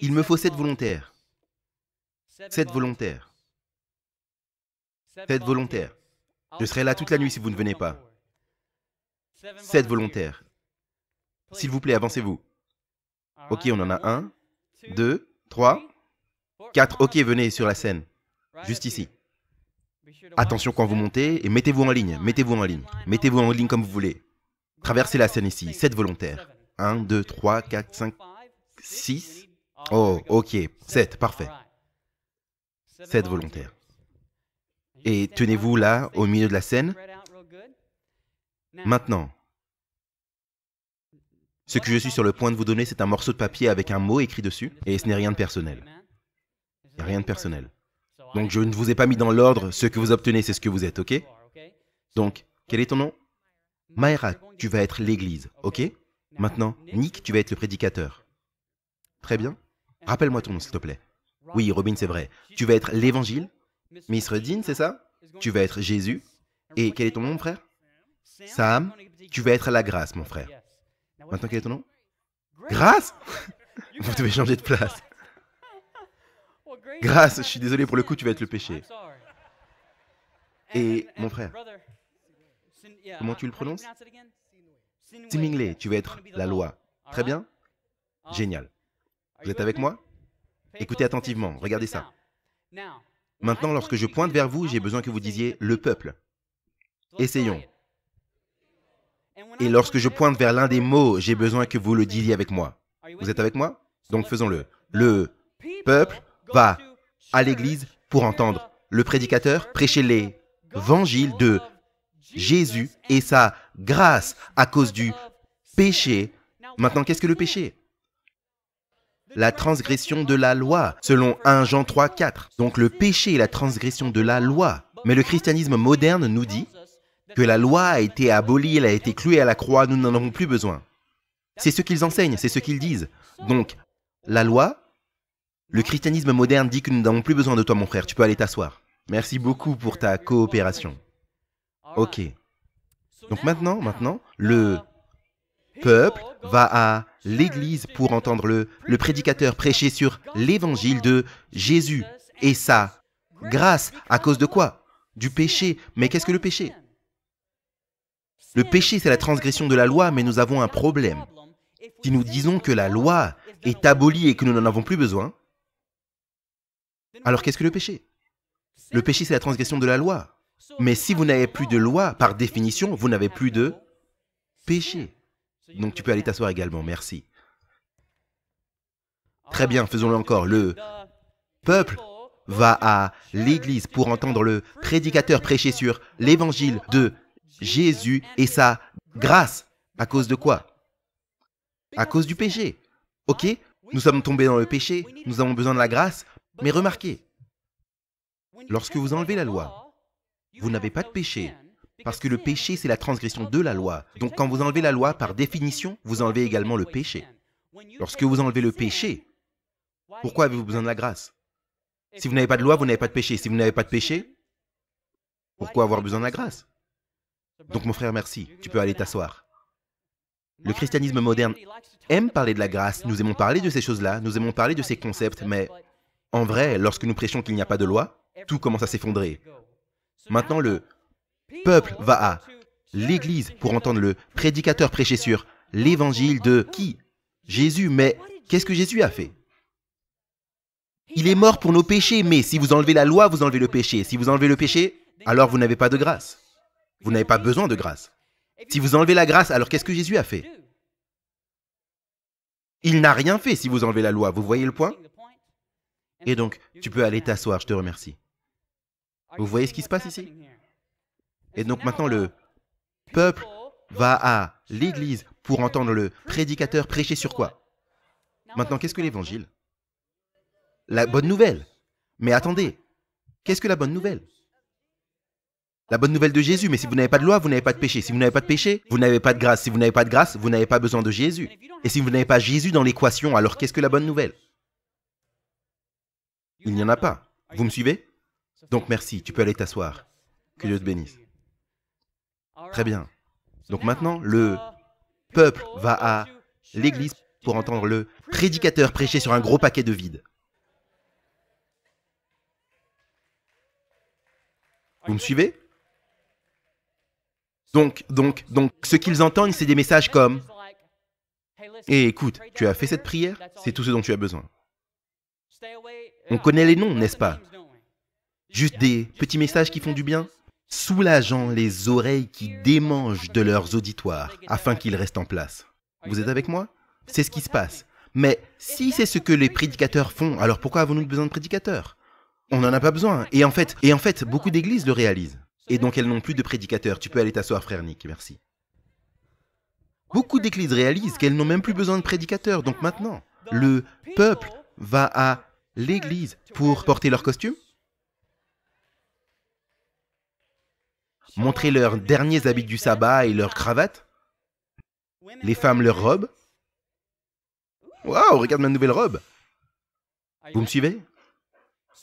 Il me faut sept volontaires. Sept volontaires. Sept volontaires. Je serai là toute la nuit si vous ne venez pas. Sept volontaires. S'il vous plaît, avancez-vous. Ok, on en a un, deux, trois, quatre. Ok, venez sur la scène. Juste ici. Attention quand vous montez et mettez-vous en ligne, mettez-vous en ligne, mettez-vous en ligne comme vous voulez. Traversez la scène ici, sept volontaires. 1, 2, 3, 4, 5, 6, Oh, ok, sept, parfait. Sept volontaires. Et tenez-vous là, au milieu de la scène. Maintenant, ce que je suis sur le point de vous donner, c'est un morceau de papier avec un mot écrit dessus, et ce n'est rien de personnel. Il a rien de personnel. Donc je ne vous ai pas mis dans l'ordre, ce que vous obtenez, c'est ce que vous êtes, ok Donc, quel est ton nom Maïra, tu vas être l'église, ok Maintenant, Nick, tu vas être le prédicateur. Très bien. Rappelle-moi ton nom, s'il te plaît. Oui, Robin, c'est vrai. Tu vas être l'Évangile Miss Redine, c'est ça Tu vas être Jésus Et quel est ton nom, frère Sam, tu vas être la grâce, mon frère. Maintenant, quel est ton nom Grâce Vous devez changer de place. Grâce, je suis désolé pour le coup, tu vas être le péché. Et mon frère, comment tu le prononces Siminglet, tu vas être la loi. Très bien uh-huh. Génial. Vous êtes avec moi Écoutez attentivement, regardez ça. Maintenant, lorsque je pointe vers vous, j'ai besoin que vous disiez le peuple. Essayons. Et lorsque je pointe vers l'un des mots, j'ai besoin que vous le disiez avec moi. Vous êtes avec moi Donc faisons-le. Le peuple va à l'église pour entendre le prédicateur prêcher les Vangiles de Jésus et sa grâce à cause du péché. Maintenant, qu'est-ce que le péché la transgression de la loi, selon 1 Jean 3, 4. Donc le péché est la transgression de la loi. Mais le christianisme moderne nous dit que la loi a été abolie, elle a été clouée à la croix, nous n'en avons plus besoin. C'est ce qu'ils enseignent, c'est ce qu'ils disent. Donc, la loi, le christianisme moderne dit que nous n'avons plus besoin de toi, mon frère, tu peux aller t'asseoir. Merci beaucoup pour ta coopération. Ok. Donc maintenant, maintenant, le peuple va à l'Église pour entendre le, prédicateur prêcher sur l'évangile de Jésus et sa grâce. À cause de quoi Du péché. Mais qu'est-ce que le péché Le péché, c'est la transgression de la loi, mais nous avons un problème. Si nous disons que la loi est abolie et que nous n'en avons plus besoin, alors qu'est-ce que le péché Le péché, c'est la transgression de la loi. Mais si vous n'avez plus de loi, par définition, vous n'avez plus de péché. Donc tu peux aller t'asseoir également, merci. Très bien, faisons-le encore. Le peuple va à l'église pour entendre le prédicateur prêcher sur l'évangile de Jésus et sa grâce. À cause de quoi À cause du péché. Ok Nous sommes tombés dans le péché, nous avons besoin de la grâce, mais remarquez, lorsque vous enlevez la loi, vous n'avez pas de péché, parce que le péché, c'est la transgression de la loi. Donc quand vous enlevez la loi, par définition, vous enlevez également le péché. Lorsque vous enlevez le péché, pourquoi avez-vous besoin de la grâce Si vous n'avez pas de loi, vous n'avez pas de péché. Si vous n'avez pas de péché, pourquoi avoir besoin de la grâce Donc mon frère, merci. Tu peux aller t'asseoir. Le christianisme moderne aime parler de la grâce. Nous aimons parler de ces choses-là. Nous aimons parler de ces concepts. Mais en vrai, lorsque nous prêchons qu'il n'y a pas de loi, tout commence à s'effondrer. Maintenant, le peuple va à l'église pour entendre le prédicateur prêcher sur l'évangile de qui Jésus, mais qu'est-ce que Jésus a fait Il est mort pour nos péchés, mais si vous enlevez la loi, vous enlevez le péché. Si vous enlevez le péché, alors vous n'avez pas de grâce. Vous n'avez pas besoin de grâce. Si vous enlevez la grâce, alors qu'est-ce que Jésus a fait Il n'a rien fait si vous enlevez la loi. Vous voyez le point Et donc, tu peux aller t'asseoir, je te remercie. Vous voyez ce qui se passe ici et donc maintenant, le peuple va à l'église pour entendre le prédicateur prêcher sur quoi Maintenant, qu'est-ce que l'évangile La bonne nouvelle. Mais attendez, qu'est-ce que la bonne nouvelle la bonne nouvelle de Jésus, mais si vous n'avez pas de loi, vous n'avez pas de péché. Si vous n'avez pas de péché, vous n'avez pas de grâce. Si vous n'avez pas de grâce, vous n'avez pas besoin de Jésus. Et si vous n'avez pas Jésus dans l'équation, alors qu'est-ce que la bonne nouvelle Il n'y en a pas. Vous me suivez Donc merci, tu peux aller t'asseoir. Que Dieu te bénisse. Très bien. Donc maintenant, le uh, peuple va à l'église pour entendre le prédicateur prêcher sur un gros paquet de vide. Vous me suivez Donc, donc, donc, ce qu'ils entendent, c'est des messages comme Et eh, écoute, tu as fait cette prière, c'est tout ce dont tu as besoin. On connaît les noms, n'est-ce pas Juste des petits messages qui font du bien soulageant les oreilles qui démangent de leurs auditoires afin qu'ils restent en place. Vous êtes avec moi C'est ce qui se passe. Mais si c'est ce que les prédicateurs font, alors pourquoi avons-nous besoin de prédicateurs On n'en a pas besoin. Et en fait, et en fait beaucoup d'églises le réalisent. Et donc elles n'ont plus de prédicateurs. Tu peux aller t'asseoir, frère Nick, merci. Beaucoup d'églises réalisent qu'elles n'ont même plus besoin de prédicateurs. Donc maintenant, le peuple va à l'église pour porter leur costume montrer leurs derniers habits du sabbat et leurs cravates, les femmes leurs robes. Waouh, regarde ma nouvelle robe. Vous me suivez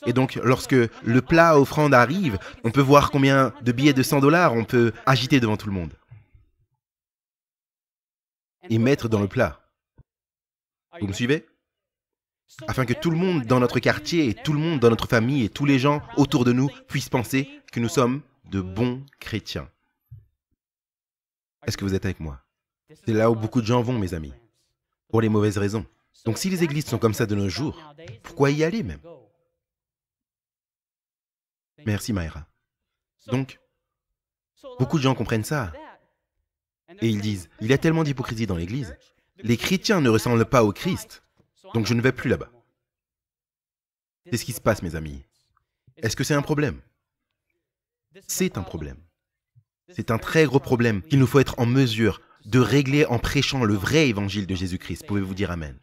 Et donc, lorsque le plat offrande arrive, on peut voir combien de billets de 100 dollars on peut agiter devant tout le monde et mettre dans le plat. Vous me suivez afin que tout le monde dans notre quartier et tout le monde dans notre famille et tous les gens autour de nous puissent penser que nous sommes de bons chrétiens. Est-ce que vous êtes avec moi C'est là où beaucoup de gens vont, mes amis, pour les mauvaises raisons. Donc si les églises sont comme ça de nos jours, pourquoi y aller même Merci Maïra. Donc, beaucoup de gens comprennent ça. Et ils disent, il y a tellement d'hypocrisie dans l'église. Les chrétiens ne ressemblent pas au Christ, donc je ne vais plus là-bas. C'est ce qui se passe, mes amis. Est-ce que c'est un problème c'est un problème. C'est un très gros problème qu'il nous faut être en mesure de régler en prêchant le vrai évangile de Jésus-Christ. Pouvez-vous dire Amen